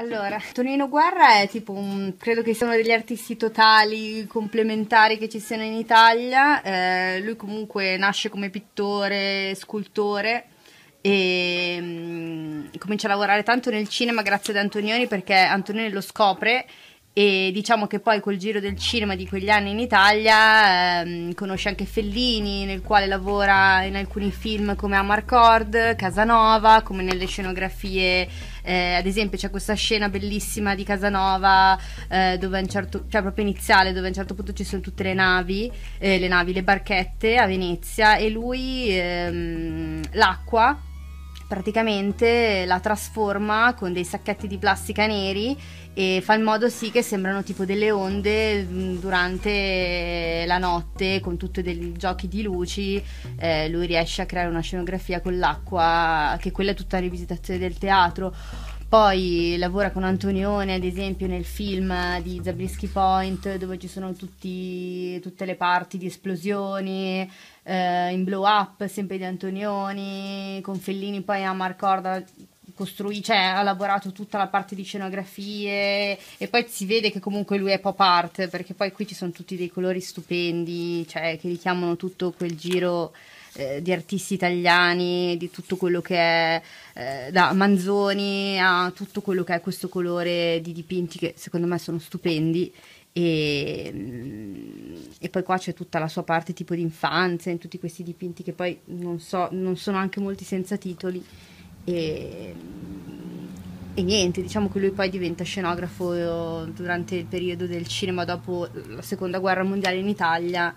Allora, Tonino Guerra è tipo un, credo che sia uno degli artisti totali complementari che ci siano in Italia. Eh, lui comunque nasce come pittore, scultore e um, comincia a lavorare tanto nel cinema grazie ad Antonioni perché Antonioni lo scopre e diciamo che poi col giro del cinema di quegli anni in Italia ehm, conosce anche Fellini nel quale lavora in alcuni film come Amar Amarcord, Casanova, come nelle scenografie eh, ad esempio c'è questa scena bellissima di Casanova eh, dove un certo, cioè proprio iniziale dove a un certo punto ci sono tutte le navi, eh, le navi, le barchette a Venezia e lui ehm, l'acqua praticamente la trasforma con dei sacchetti di plastica neri e fa in modo sì che sembrano tipo delle onde mm, durante la notte con tutti dei giochi di luci eh, lui riesce a creare una scenografia con l'acqua che quella è tutta la rivisitazione del teatro poi lavora con Antonione, ad esempio, nel film di Zabriskie Point, dove ci sono tutti, tutte le parti di esplosioni, eh, in blow up, sempre di Antonioni, con Fellini poi a Marcorda costruì, cioè, ha lavorato tutta la parte di scenografie e poi si vede che comunque lui è pop art, perché poi qui ci sono tutti dei colori stupendi, cioè, che richiamano tutto quel giro eh, di artisti italiani, di tutto quello che è eh, da Manzoni a tutto quello che è questo colore di dipinti che secondo me sono stupendi. E, mm, e, poi qua c'è tutta la sua parte tipo di infanzia in tutti questi dipinti che poi non so, non sono anche molti senza titoli e, mm, e niente, diciamo che lui poi diventa scenografo durante il periodo del cinema dopo la seconda guerra mondiale in Italia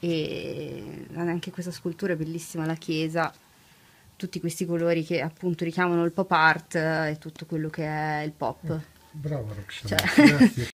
e anche questa scultura è bellissima, la chiesa, tutti questi colori che appunto richiamano il pop art eh, e tutto quello che è il pop. Brava Roxana, cioè. grazie.